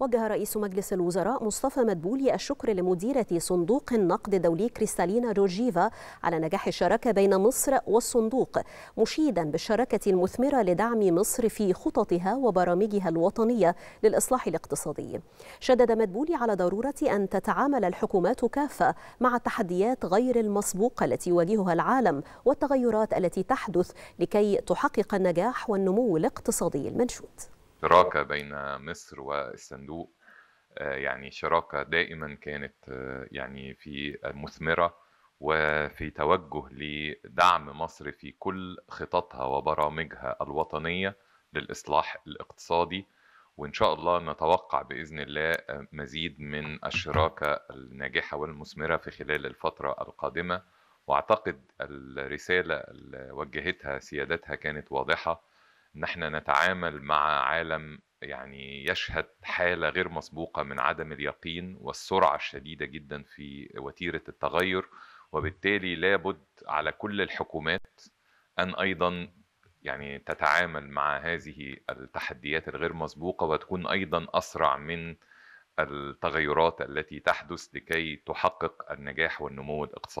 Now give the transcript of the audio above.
وجه رئيس مجلس الوزراء مصطفى مدبولي الشكر لمديرة صندوق النقد الدولي كريستالينا روجيفا على نجاح الشراكة بين مصر والصندوق مشيدا بالشراكة المثمرة لدعم مصر في خططها وبرامجها الوطنية للإصلاح الاقتصادي شدد مدبولي على ضرورة أن تتعامل الحكومات كافة مع التحديات غير المسبوقة التي يواجهها العالم والتغيرات التي تحدث لكي تحقق النجاح والنمو الاقتصادي المنشود شراكه بين مصر والصندوق آه، يعني شراكه دائما كانت آه، يعني في مثمره وفي توجه لدعم مصر في كل خططها وبرامجها الوطنيه للاصلاح الاقتصادي وان شاء الله نتوقع باذن الله آه، مزيد من الشراكه الناجحه والمثمره في خلال الفتره القادمه واعتقد الرساله اللي وجهتها سيادتها كانت واضحه نحن نتعامل مع عالم يعني يشهد حاله غير مسبوقه من عدم اليقين والسرعه الشديده جدا في وتيره التغير وبالتالي لابد على كل الحكومات ان ايضا يعني تتعامل مع هذه التحديات الغير مسبوقه وتكون ايضا اسرع من التغيرات التي تحدث لكي تحقق النجاح والنمو الاقتصادي